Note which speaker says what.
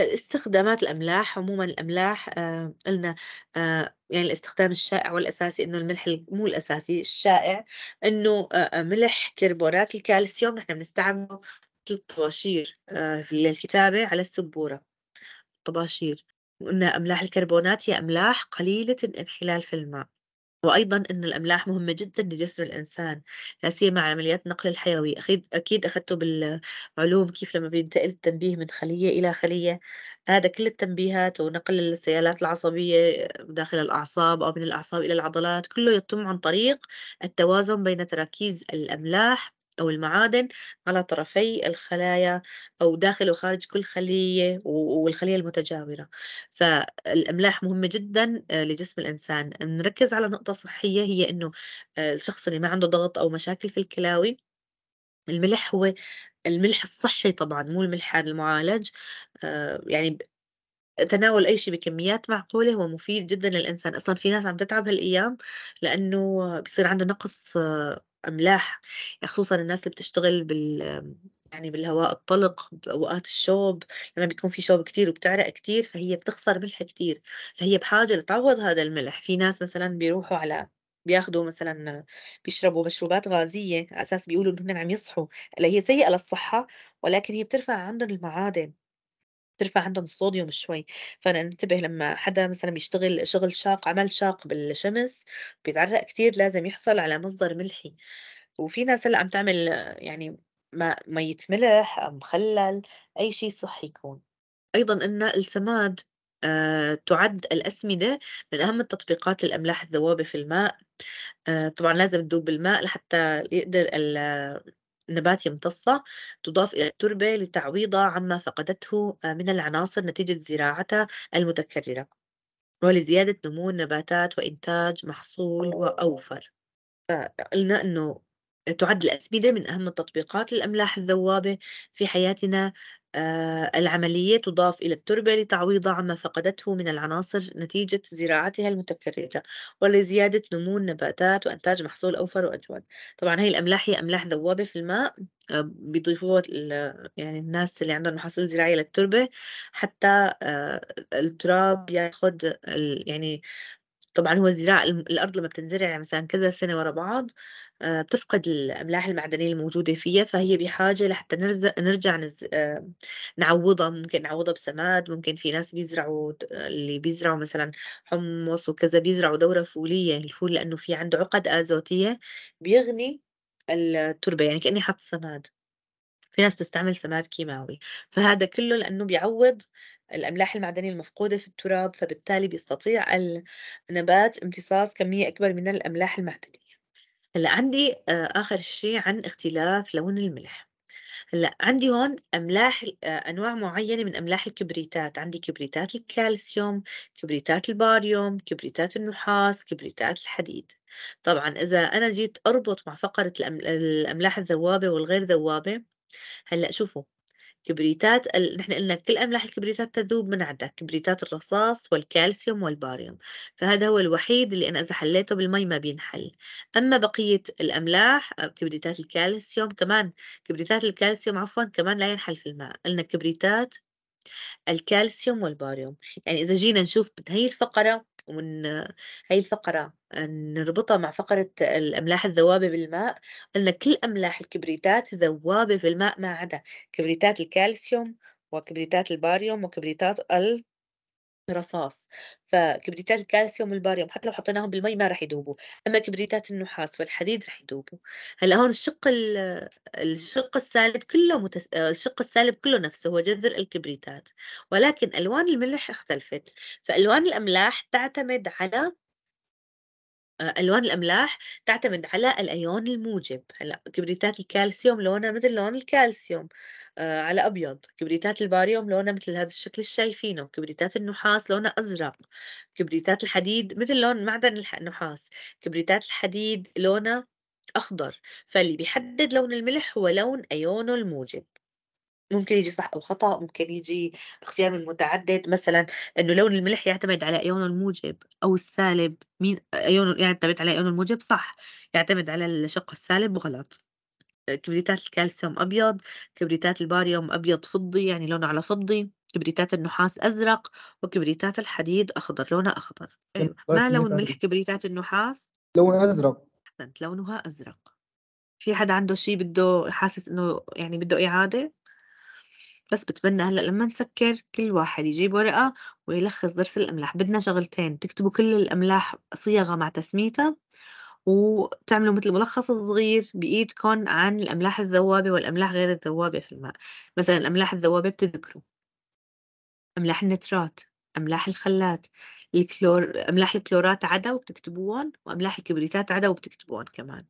Speaker 1: استخدامات الأملاح عموما الأملاح آه قلنا آه يعني الاستخدام الشائع والأساسي إنه الملح مو الأساسي الشائع إنه آه،, آه ملح كربونات الكالسيوم نحن بنستعمله مثل الطباشير آه للكتابة على السبورة الطباشير وقلنا أملاح الكربونات هي أملاح قليلة الانحلال في الماء وأيضا أن الأملاح مهمة جدا لجسم الإنسان لا سيما مع عمليات النقل الحيوي أكيد أخذته بالعلوم كيف لما بينتقل التنبيه من خلية إلى خلية هذا كل التنبيهات ونقل السيالات العصبية داخل الأعصاب أو من الأعصاب إلى العضلات كله يتم عن طريق التوازن بين تراكيز الأملاح أو المعادن على طرفي الخلايا أو داخل وخارج كل خلية والخلية المتجاورة فالأملاح مهمة جدا آه، لجسم الإنسان نركز على نقطة صحية هي أنه آه، الشخص اللي ما عنده ضغط أو مشاكل في الكلاوي الملح هو الملح الصحي طبعا مو الملح هذا المعالج آه، يعني تناول اي شيء بكميات معقوله هو مفيد جدا للانسان اصلا في ناس عم تتعب هالايام لانه بصير عندها نقص املاح يعني خصوصا الناس اللي بتشتغل بال يعني بالهواء الطلق باوقات الشوب لما بيكون في شوب كتير وبتعرق كتير فهي بتخسر ملح كتير فهي بحاجه لتعوض هذا الملح في ناس مثلا بيروحوا على بياخذوا مثلا بيشربوا مشروبات غازيه على اساس بيقولوا انهم عم يصحوا اللي هي سيئه للصحه ولكن هي بترفع عندهم المعادن بترفع عندهم الصوديوم شوي فأنا أنتبه لما حدا مثلا بيشتغل شغل شاق عمل شاق بالشمس بيتعرق كتير لازم يحصل على مصدر ملحي وفي ناس هلا عم تعمل يعني ما مية ملح مخلل أي شيء صحي يكون أيضا أن السماد آه، تعد الأسمدة من أهم التطبيقات للأملاح الذوابة في الماء آه، طبعا لازم تذوب الماء لحتى يقدر نبات يمتصه تضاف إلى التربة لتعويضها عما فقدته آه، من العناصر نتيجة زراعتها المتكررة ولزيادة نمو النباتات وإنتاج محصول وأوفر قلنا إنه تعد الأسمدة من أهم التطبيقات للأملاح الذوابة في حياتنا آه، العملية تضاف إلى التربة لتعويضها عما فقدته من العناصر نتيجة زراعتها المتكررة ولزيادة نمو النباتات وإنتاج محصول أوفر وأجود طبعا هي الأملاح هي أملاح ذوابة في الماء آه، بيضيفوها يعني الناس اللي عندهم محاصيل زراعية للتربة حتى آه، التراب ياخذ يعني طبعًا هو زراعة الأرض لمّا بتنزرع يعني مثلًا كذا سنة ورا بعض، آه، بتفقد الأملاح المعدنية الموجودة فيها، فهي بحاجة لحتى نرجع نز آه، نعوّضها، ممكن نعوّضها بسماد، ممكن في ناس بيزرعوا اللي بيزرعوا مثلًا حمص وكذا، بيزرعوا دورة فولية، الفول لإنه في عنده عقد أزوتية بيغني التربة، يعني كإني حط سماد. في ناس بتستعمل سماد كيماوي فهذا كله لأنه بيعوض الأملاح المعدنية المفقودة في التراب فبالتالي بيستطيع النبات امتصاص كمية أكبر من الأملاح المعدنية هلا عندي آه، آخر شيء عن اختلاف لون الملح هلا عندي هون املاح آه، انواع معينه من املاح الكبريتات عندي كبريتات الكالسيوم كبريتات الباريوم كبريتات النحاس كبريتات الحديد طبعا اذا انا جيت اربط مع فقره الاملاح الذوابه والغير ذوابه هلا شوفوا كبريتات ال... نحن قلنا كل املاح الكبريتات تذوب من عندك كبريتات الرصاص والكالسيوم والباريوم فهذا هو الوحيد اللي انا اذا حليته بالمي ما بينحل اما بقيه الاملاح كبريتات الكالسيوم كمان كبريتات الكالسيوم عفوا كمان لا ينحل في الماء قلنا كبريتات الكالسيوم والباريوم يعني اذا جينا نشوف بهي الفقره ومن هاي الفقرة نربطها مع فقرة الأملاح الذوابة بالماء قلنا كل أملاح الكبريتات ذوابة في الماء ما عدا كبريتات الكالسيوم وكبريتات الباريوم وكبريتات ال رصاص، فكبريتات الكالسيوم والباريوم حتى لو حطيناهم بالمي ما راح يذوبوا، أما كبريتات النحاس والحديد راح يذوبوا، هلا هون الشق الشق السالب كله متس... الشق السالب كله نفسه هو جذر الكبريتات، ولكن ألوان الملح اختلفت، فألوان الأملاح تعتمد على آه، ألوان الأملاح تعتمد على الأيون الموجب هلا كبريتات الكالسيوم لونها مثل لون الكالسيوم آه، على أبيض كبريتات الباريوم لونها مثل هذا الشكل اللي شايفينه كبريتات النحاس لونها أزرق كبريتات الحديد مثل لون معدن النحاس كبريتات الحديد لونها أخضر فاللي بيحدد لون الملح هو لون أيونه الموجب ممكن يجي صح أو خطأ، ممكن يجي اختيار من متعدد، مثلًا إنه لون الملح يعتمد على أيونه الموجب أو السالب، مين أيونه يعتمد على أيونه الموجب صح، يعتمد على الشق السالب غلط، كبريتات الكالسيوم أبيض، كبريتات الباريوم أبيض فضي يعني لونه على فضي، كبريتات النحاس أزرق، وكبريتات الحديد أخضر لونها أخضر، إيه، ما لون يعني. ملح كبريتات النحاس؟ لونه أزرق. أحسنت لونها أزرق. في حدا عنده شيء بده حاسس إنه يعني بده إعادة؟ بس بتمنى هلا لما نسكر كل واحد يجيب ورقة ويلخص درس الأملاح بدنا شغلتين تكتبوا كل الأملاح صيغة مع تسميتها وتعملوا مثل ملخص صغير بإيدكم عن الأملاح الذوابة والأملاح غير الذوابة في الماء مثلا الأملاح الذوابة بتذكروا أملاح النترات أملاح الخلات الكلور أملاح الكلورات عدا وبتكتبوهم وأملاح الكبريتات عدا وبتكتبوهم كمان